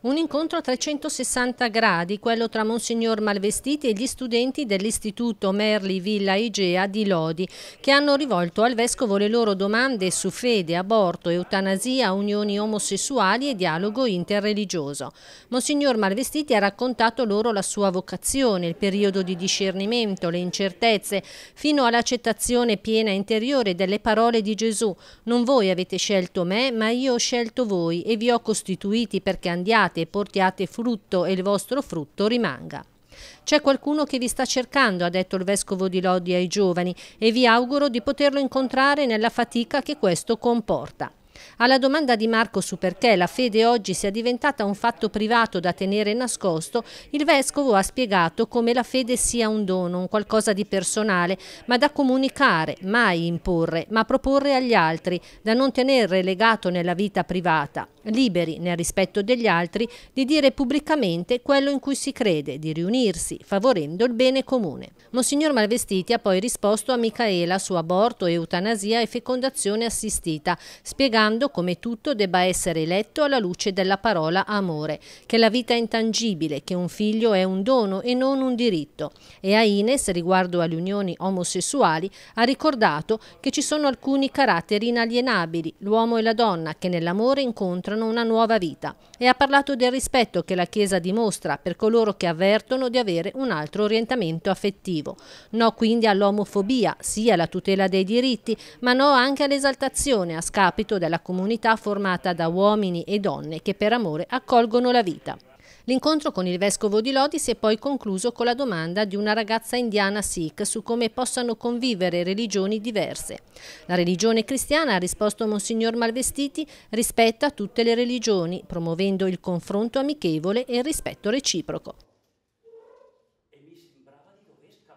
Un incontro a 360 gradi, quello tra Monsignor Malvestiti e gli studenti dell'Istituto Merli Villa Igea di Lodi, che hanno rivolto al Vescovo le loro domande su fede, aborto, eutanasia, unioni omosessuali e dialogo interreligioso. Monsignor Malvestiti ha raccontato loro la sua vocazione, il periodo di discernimento, le incertezze, fino all'accettazione piena interiore delle parole di Gesù. Non voi avete scelto me, ma io ho scelto voi e vi ho costituito serviti perché andiate e portiate frutto e il vostro frutto rimanga. C'è qualcuno che vi sta cercando, ha detto il vescovo di Lodi ai giovani, e vi auguro di poterlo incontrare nella fatica che questo comporta. Alla domanda di Marco su perché la fede oggi sia diventata un fatto privato da tenere nascosto, il vescovo ha spiegato come la fede sia un dono, un qualcosa di personale, ma da comunicare, mai imporre, ma proporre agli altri, da non tenere legato nella vita privata liberi nel rispetto degli altri di dire pubblicamente quello in cui si crede, di riunirsi, favorendo il bene comune. Monsignor Malvestiti ha poi risposto a Micaela su aborto, eutanasia e fecondazione assistita, spiegando come tutto debba essere letto alla luce della parola amore, che la vita è intangibile, che un figlio è un dono e non un diritto. E a Ines, riguardo alle unioni omosessuali, ha ricordato che ci sono alcuni caratteri inalienabili, l'uomo e la donna, che nell'amore incontrano registrano una nuova vita e ha parlato del rispetto che la Chiesa dimostra per coloro che avvertono di avere un altro orientamento affettivo. No quindi all'omofobia, sì alla tutela dei diritti, ma no anche all'esaltazione a scapito della comunità formata da uomini e donne che per amore accolgono la vita. L'incontro con il vescovo di Lodi si è poi concluso con la domanda di una ragazza indiana Sikh su come possano convivere religioni diverse. La religione cristiana, ha risposto Monsignor Malvestiti, rispetta tutte le religioni, promuovendo il confronto amichevole e il rispetto reciproco.